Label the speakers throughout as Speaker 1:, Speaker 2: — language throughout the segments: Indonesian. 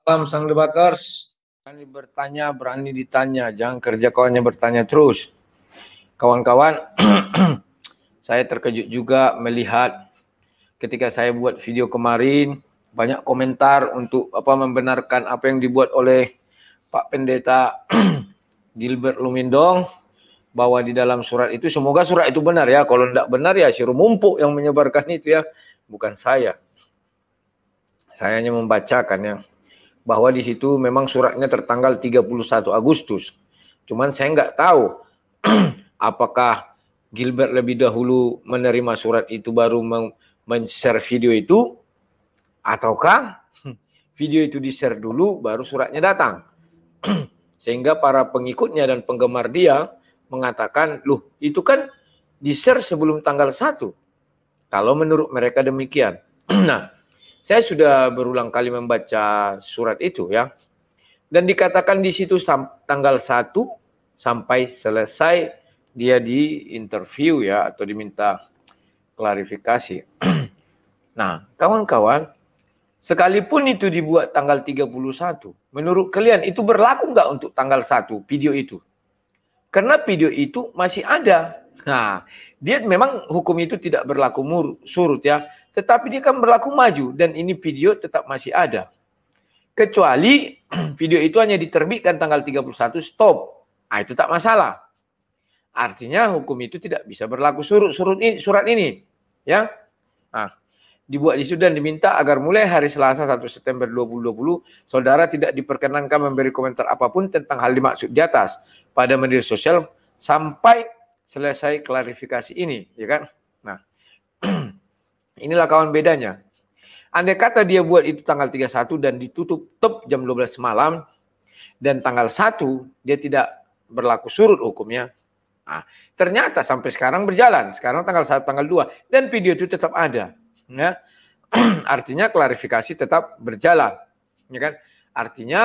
Speaker 1: Salam Sang Debaters. Berani bertanya, berani ditanya. Jangan kerja kawannya bertanya terus. Kawan-kawan, saya terkejut juga melihat ketika saya buat video kemarin, banyak komentar untuk apa membenarkan apa yang dibuat oleh Pak Pendeta Gilbert Lumindong bahwa di dalam surat itu semoga surat itu benar ya. Kalau tidak benar ya si rumumpuk yang menyebarkan itu ya, bukan saya. Saya hanya membacakan yang bahwa di situ memang suratnya tertanggal 31 Agustus. Cuman saya nggak tahu apakah Gilbert lebih dahulu menerima surat itu baru men-share video itu ataukah hmm. video itu di-share dulu baru suratnya datang. Sehingga para pengikutnya dan penggemar dia mengatakan, "Loh, itu kan di-share sebelum tanggal 1." Kalau menurut mereka demikian. nah, saya sudah berulang kali membaca surat itu ya. Dan dikatakan di situ tanggal 1 sampai selesai dia di interview ya atau diminta klarifikasi. nah, kawan-kawan, sekalipun itu dibuat tanggal 31, menurut kalian itu berlaku nggak untuk tanggal 1 video itu? Karena video itu masih ada. Nah, dia memang hukum itu tidak berlaku surut ya. Tetapi dia akan berlaku maju dan ini video tetap masih ada. Kecuali video itu hanya diterbitkan tanggal 31 stop. Nah, itu tak masalah. Artinya hukum itu tidak bisa berlaku surut surut ini, surat ini, ya. Nah, dibuat di dan diminta agar mulai hari Selasa 1 September 2020 saudara tidak diperkenankan memberi komentar apapun tentang hal dimaksud di atas pada media sosial sampai selesai klarifikasi ini, ya kan? Nah, Inilah kawan bedanya. Andai kata dia buat itu tanggal 31 dan ditutup tep jam 12 malam dan tanggal 1 dia tidak berlaku surut hukumnya. Nah, ternyata sampai sekarang berjalan. Sekarang tanggal 1, tanggal 2 dan video itu tetap ada. Ya. Artinya klarifikasi tetap berjalan. Ya kan? Artinya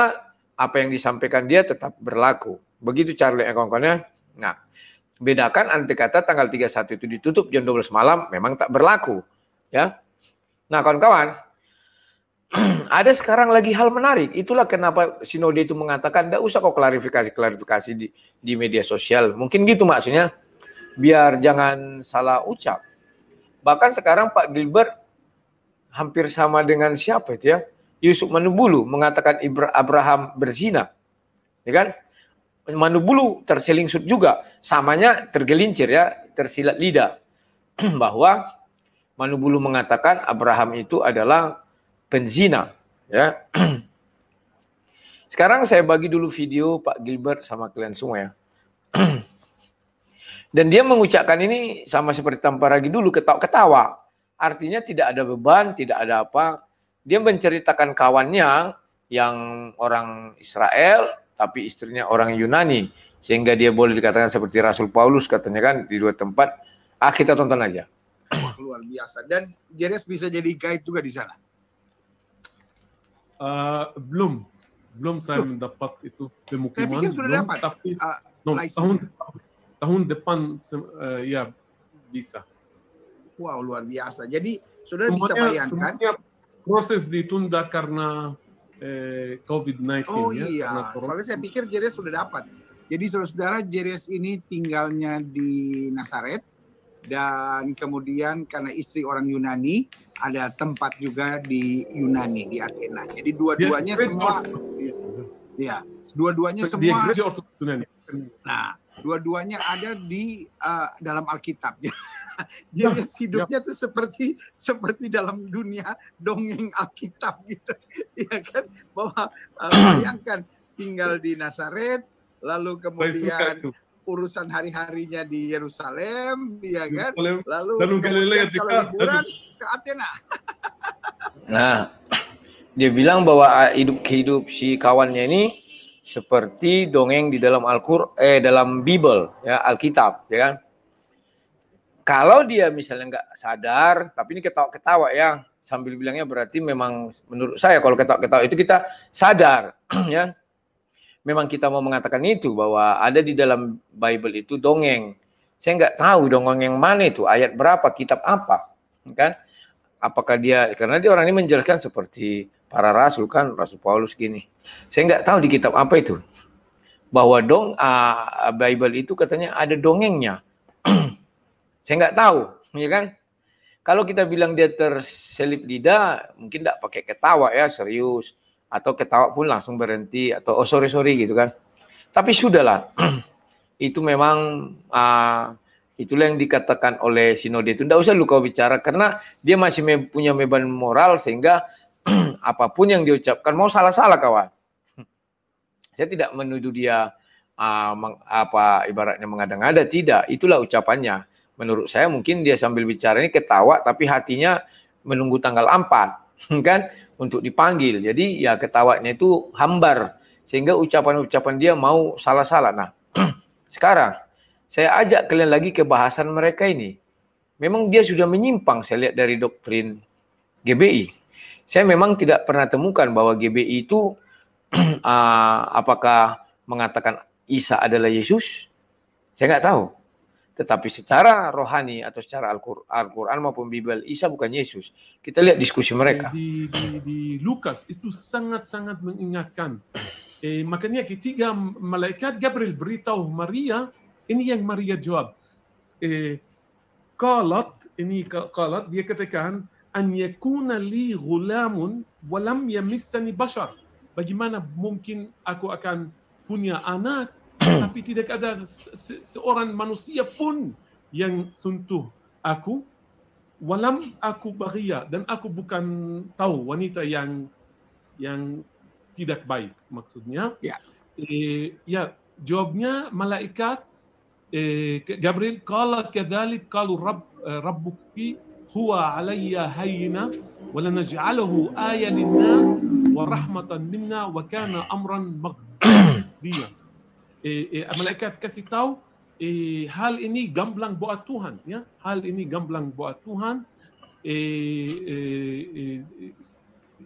Speaker 1: apa yang disampaikan dia tetap berlaku. Begitu Charlie Ekongkonnya. Ya. Nah, bedakan antikata kata tanggal 31 itu ditutup jam 12 malam memang tak berlaku. Ya. Nah, kawan-kawan, ada sekarang lagi hal menarik. Itulah kenapa sinode itu mengatakan tidak usah kau klarifikasi-klarifikasi di, di media sosial. Mungkin gitu maksudnya. Biar jangan salah ucap. Bahkan sekarang Pak Gilbert hampir sama dengan siapa itu ya? Yusuf Manubulu mengatakan Ibra Abraham berzina. Ya kan? Manubulu terselingsut juga. Samanya tergelincir ya, tersilat lidah. bahwa Manubulu mengatakan Abraham itu adalah penzina, ya. Sekarang saya bagi dulu video Pak Gilbert sama kalian semua ya. Dan dia mengucapkan ini sama seperti tanpa lagi dulu ketawa-ketawa. Artinya tidak ada beban, tidak ada apa. Dia menceritakan kawannya yang orang Israel tapi istrinya orang Yunani sehingga dia boleh dikatakan seperti Rasul Paulus katanya kan di dua tempat. Ah kita tonton aja wah luar biasa. Dan Jeres bisa jadi guide juga di sana.
Speaker 2: Uh, belum, belum saya mendapat itu pemukiman. sudah dapat. Tapi uh, no, tahun tahun depan uh, ya bisa.
Speaker 1: Wow luar biasa. Jadi sudah disampaikan bisa bayangkan.
Speaker 2: proses ditunda karena COVID-19. Oh ya, iya. Soalnya
Speaker 1: saya pikir Jeres sudah dapat. Jadi saudara-saudara Jeres ini tinggalnya di Nasaret dan kemudian karena istri orang Yunani ada tempat juga di Yunani di Athena. Jadi dua-duanya semua ya, dua-duanya semua Nah, dua-duanya ada di uh, dalam Alkitab. Jadi ya, hidupnya ya. seperti seperti dalam dunia dongeng Alkitab gitu. ya kan? Bahwa uh, bayangkan tinggal di Nazaret lalu kemudian urusan hari-harinya di Yerusalem, ya kan? Lalu lalu Galilea kalau liburan ke Athena. nah, dia bilang bahwa ah, hidup hidup si kawannya ini seperti dongeng di dalam al eh dalam Bible ya Alkitab ya kan. Kalau dia misalnya nggak sadar, tapi ini ketawa-ketawa ya sambil bilangnya berarti memang menurut saya kalau ketawa-ketawa itu kita sadar ya memang kita mau mengatakan itu bahwa ada di dalam Bible itu dongeng. Saya nggak tahu dongeng yang mana itu, ayat berapa, kitab apa, kan? Apakah dia karena dia orang ini menjelaskan seperti para rasul kan, Rasul Paulus gini. Saya nggak tahu di kitab apa itu. Bahwa dong uh, Bible itu katanya ada dongengnya. saya nggak tahu, ya kan? Kalau kita bilang dia terselip lidah, mungkin tidak pakai ketawa ya, serius atau ketawa pun langsung berhenti atau oh sorry sorry gitu kan tapi sudahlah itu memang uh, itulah yang dikatakan oleh sinode itu tidak usah lu kau bicara karena dia masih punya beban moral sehingga apapun yang diucapkan mau salah-salah kawan saya tidak menuduh dia uh, meng, apa ibaratnya mengada-ngada tidak itulah ucapannya menurut saya mungkin dia sambil bicara ini ketawa tapi hatinya menunggu tanggal 4 kan untuk dipanggil. Jadi ya ketawanya itu hambar sehingga ucapan-ucapan dia mau salah-salah. Nah, sekarang saya ajak kalian lagi ke bahasan mereka ini. Memang dia sudah menyimpang saya lihat dari doktrin GBI. Saya memang tidak pernah temukan bahwa GBI itu ah, apakah mengatakan Isa adalah Yesus? Saya nggak tahu. Tetapi secara rohani atau secara Al-Quran maupun Bible, Isa bukan Yesus. Kita lihat diskusi mereka.
Speaker 2: Di, di, di Lukas itu sangat-sangat mengingatkan. Eh, makanya ketiga malaikat Gabriel beritahu Maria, ini yang Maria jawab. Eh, kalat, ini kalat, dia katakan, an yakuna li gulamun walam yamissani bashar. Bagaimana mungkin aku akan punya anak tapi tidak ada seorang manusia pun yang sentuh aku walam aku bahagia dan aku bukan tahu wanita yang yang tidak baik maksudnya ya eh, ya jawabnya malaikat eh, Gabriel kala kezalik kalu rabb eh, rabbuki huwa alayya hayyina wa lanaj'alahu ayatan lin-nas wa rahmatan minna wa kana amran eh, eh, malaikat kasih tahu eh, hal ini gamblang buat Tuhan ya hal ini gamblang buat Tuhan eh, eh, eh,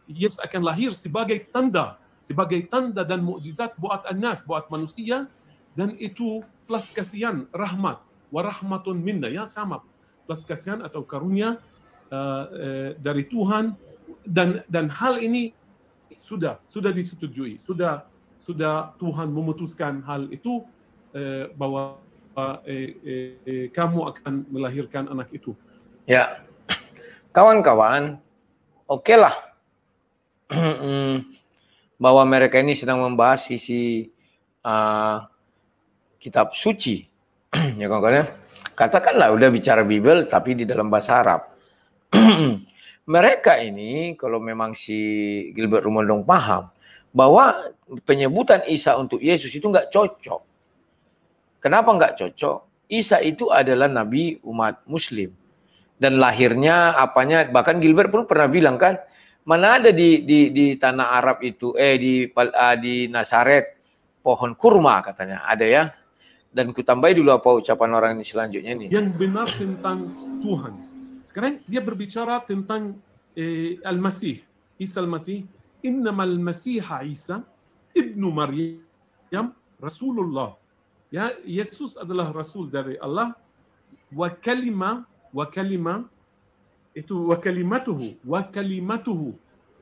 Speaker 2: Yesus akan lahir sebagai tanda sebagai tanda dan mukjizat buat anas buat manusia dan itu plus kasihan rahmat wa rahmatun minna ya sama plus kasihan atau karunia uh, uh, dari Tuhan dan dan hal ini sudah sudah disetujui sudah sudah Tuhan memutuskan hal itu eh, bahwa eh, eh, kamu akan melahirkan anak itu.
Speaker 1: Ya, kawan-kawan, oke okay lah bahwa mereka ini sedang membahas sisi uh, kitab suci, ya kawan-kawan. Ya. Katakanlah udah bicara Bible tapi di dalam bahasa Arab. mereka ini kalau memang si Gilbert Rumondong paham, bahwa penyebutan Isa untuk Yesus itu nggak cocok. Kenapa nggak cocok? Isa itu adalah nabi umat muslim. Dan lahirnya apanya, bahkan Gilbert pun pernah bilang kan, mana ada di, di, di tanah Arab itu, eh di, ah, di Nasaret, pohon kurma katanya, ada ya. Dan kutambahi dulu apa ucapan orang ini selanjutnya nih. Yang
Speaker 2: benar tentang Tuhan. Sekarang dia berbicara tentang eh, Al-Masih, Isa Al-Masih, انما المسيح عيسى ابن مريم رسول الله يا يسوع adalah رسول dari الله وكلمه وكلمه وكلمته وكلمته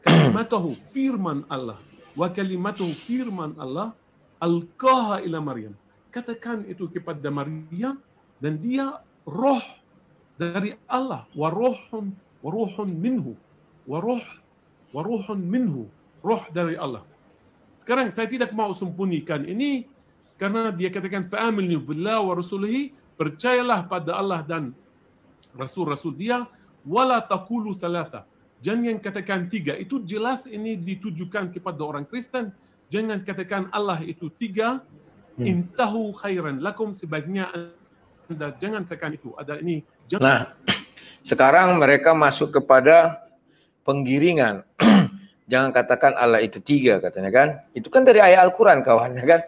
Speaker 2: كلمته فيرمان الله وكلمته فيرمان الله القاها الى مريم katakan كان إتو Maria مريم dia roh dari Allah wa roh wa roh minhu waruhun minhu, ruh dari Allah. Sekarang saya tidak mau sembunyikan ini karena dia katakan fa'aminu billah wa rasulihi, percayalah pada Allah dan rasul-rasul dia, wala taqulu thalatha. Jangan katakan tiga. Itu jelas ini ditujukan kepada orang Kristen. Jangan katakan Allah itu tiga. Hmm. Intahu khairan lakum sebaiknya anda jangan katakan itu. Ada ini.
Speaker 1: Jangan. Nah, sekarang mereka masuk kepada penggiringan. Jangan katakan Allah itu tiga katanya kan. Itu kan dari ayat Al-Quran kawan ya kan.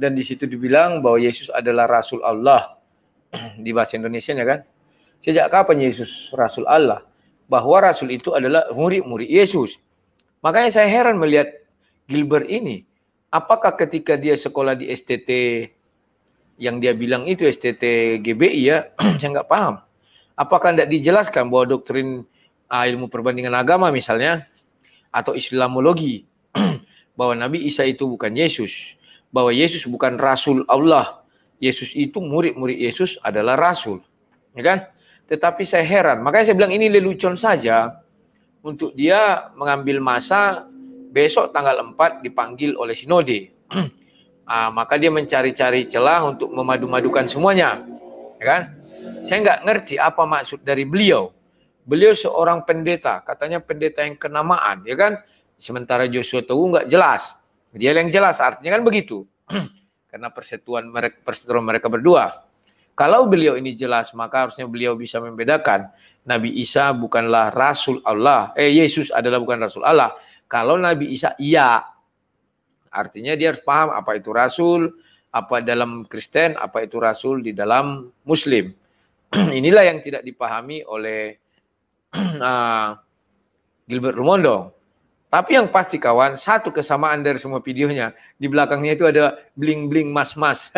Speaker 1: Dan di situ dibilang bahwa Yesus adalah Rasul Allah. di bahasa Indonesia ya kan. Sejak kapan Yesus Rasul Allah? Bahwa Rasul itu adalah murid-murid Yesus. Makanya saya heran melihat Gilbert ini. Apakah ketika dia sekolah di STT, yang dia bilang itu STT GBI ya, saya nggak paham. Apakah tidak dijelaskan bahwa doktrin uh, ilmu perbandingan agama misalnya atau Islamologi bahwa Nabi Isa itu bukan Yesus, bahwa Yesus bukan rasul Allah. Yesus itu murid-murid Yesus adalah rasul. Ya kan? Tetapi saya heran, makanya saya bilang ini lelucon saja untuk dia mengambil masa besok tanggal 4 dipanggil oleh sinode. ah, maka dia mencari-cari celah untuk memadu-madukan semuanya. Ya kan? Saya nggak ngerti apa maksud dari beliau. Beliau seorang pendeta, katanya pendeta yang kenamaan, ya kan? Sementara Joshua tahu nggak jelas. Dia yang jelas, artinya kan begitu. Karena persetuan mereka, perseteruan mereka berdua. Kalau beliau ini jelas, maka harusnya beliau bisa membedakan Nabi Isa bukanlah Rasul Allah. Eh, Yesus adalah bukan Rasul Allah. Kalau Nabi Isa, iya. Artinya dia harus paham apa itu Rasul, apa dalam Kristen, apa itu Rasul di dalam Muslim. Inilah yang tidak dipahami oleh uh, Gilbert Rumondo. Tapi yang pasti kawan, satu kesamaan dari semua videonya, di belakangnya itu ada bling-bling mas-mas.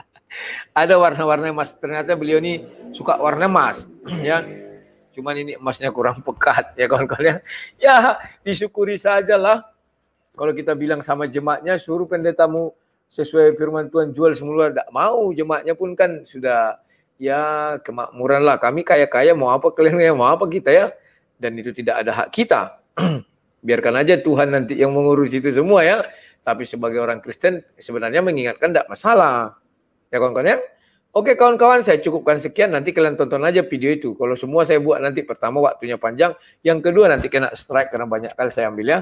Speaker 1: ada warna-warna emas. Ternyata beliau ini suka warna emas, ya. Cuman ini emasnya kurang pekat ya kawan-kawan. Ya, ya disyukuri saja lah. Kalau kita bilang sama jemaatnya suruh pendetamu sesuai firman Tuhan jual semula tidak mau jemaatnya pun kan sudah ya kemakmuran lah. Kami kaya-kaya mau apa kalian kaya mau apa kita ya. Dan itu tidak ada hak kita. Biarkan aja Tuhan nanti yang mengurus itu semua ya. Tapi sebagai orang Kristen sebenarnya mengingatkan tidak masalah. Ya kawan-kawan ya. Oke kawan-kawan saya cukupkan sekian nanti kalian tonton aja video itu. Kalau semua saya buat nanti pertama waktunya panjang, yang kedua nanti kena strike karena banyak kali saya ambil ya.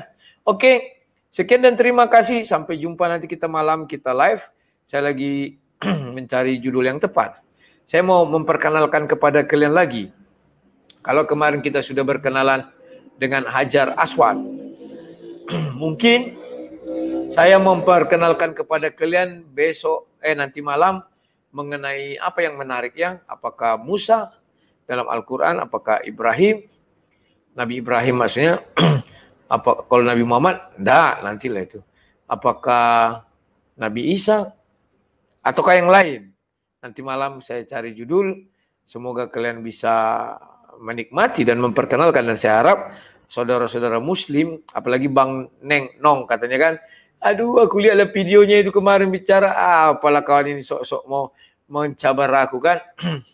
Speaker 1: Oke, sekian dan terima kasih. Sampai jumpa nanti kita malam kita live. Saya lagi mencari judul yang tepat. Saya mau memperkenalkan kepada kalian lagi. Kalau kemarin kita sudah berkenalan dengan Hajar Aswad, mungkin saya memperkenalkan kepada kalian besok eh nanti malam mengenai apa yang menarik ya, apakah Musa dalam Al-Qur'an, apakah Ibrahim Nabi Ibrahim maksudnya apa kalau Nabi Muhammad dah nantilah itu apakah Nabi Isa ataukah yang lain Nanti malam saya cari judul. Semoga kalian bisa menikmati dan memperkenalkan dan saya harap saudara-saudara muslim apalagi Bang Neng Nong katanya kan aduh aku lihatlah videonya itu kemarin bicara ah, apalah kawan ini sok-sok mau mencabar aku kan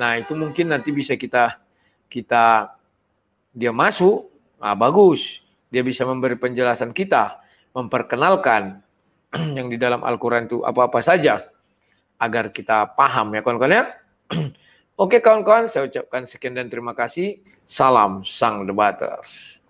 Speaker 1: nah itu mungkin nanti bisa kita kita dia masuk ah bagus dia bisa memberi penjelasan kita memperkenalkan yang di dalam Al-Quran itu apa-apa saja agar kita paham ya kawan-kawan ya. Oke kawan-kawan, saya ucapkan sekian dan terima kasih. Salam Sang Debaters.